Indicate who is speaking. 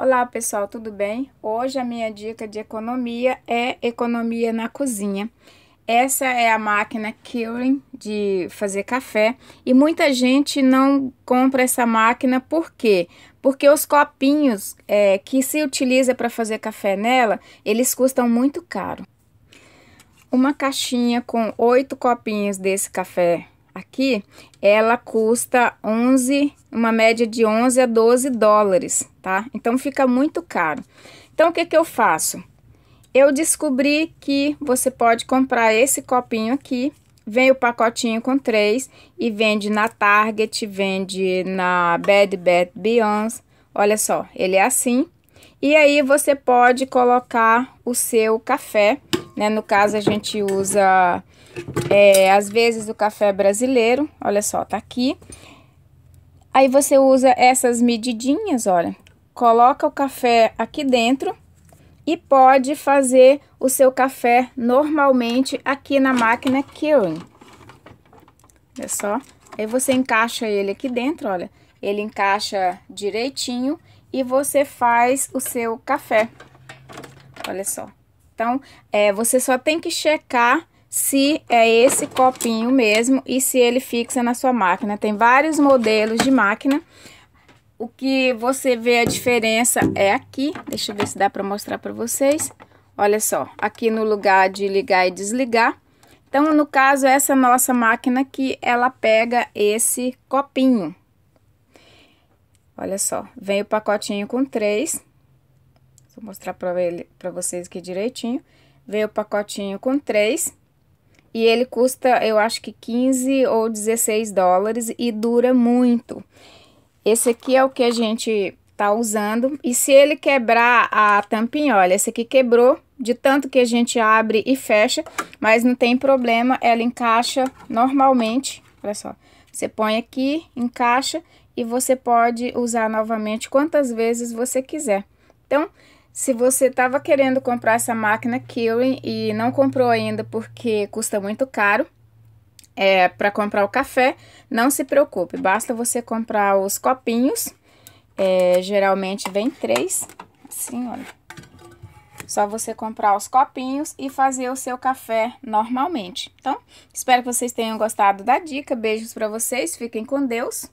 Speaker 1: Olá pessoal, tudo bem? Hoje a minha dica de economia é economia na cozinha. Essa é a máquina Keurig de fazer café e muita gente não compra essa máquina por quê? Porque os copinhos é, que se utiliza para fazer café nela, eles custam muito caro. Uma caixinha com oito copinhos desse café aqui, ela custa 11, uma média de 11 a 12 dólares, tá? Então fica muito caro. Então o que que eu faço? Eu descobri que você pode comprar esse copinho aqui, vem o pacotinho com três e vende na Target, vende na Bed Bath Beyond. Olha só, ele é assim, e aí você pode colocar o seu café, né? No caso a gente usa, é, às vezes, o café brasileiro, olha só, tá aqui. Aí você usa essas medidinhas, olha, coloca o café aqui dentro e pode fazer o seu café normalmente aqui na máquina Keurig. Olha só, aí você encaixa ele aqui dentro, olha, ele encaixa direitinho e você faz o seu café. Olha só. Então, é, você só tem que checar se é esse copinho mesmo e se ele fixa na sua máquina. Tem vários modelos de máquina. O que você vê a diferença é aqui. Deixa eu ver se dá para mostrar para vocês. Olha só, aqui no lugar de ligar e desligar. Então, no caso, essa nossa máquina aqui, ela pega esse copinho, Olha só, vem o pacotinho com três. Vou mostrar pra, ele, pra vocês aqui direitinho. Vem o pacotinho com três. E ele custa, eu acho que 15 ou 16 dólares e dura muito. Esse aqui é o que a gente tá usando. E se ele quebrar a tampinha, olha, esse aqui quebrou de tanto que a gente abre e fecha, mas não tem problema, ela encaixa normalmente. Olha só, você põe aqui, encaixa e você pode usar novamente quantas vezes você quiser. Então, se você estava querendo comprar essa máquina Keurig e não comprou ainda porque custa muito caro é, para comprar o café, não se preocupe, basta você comprar os copinhos, é, geralmente vem três, assim, olha. Só você comprar os copinhos e fazer o seu café normalmente. Então, espero que vocês tenham gostado da dica. Beijos para vocês, fiquem com Deus.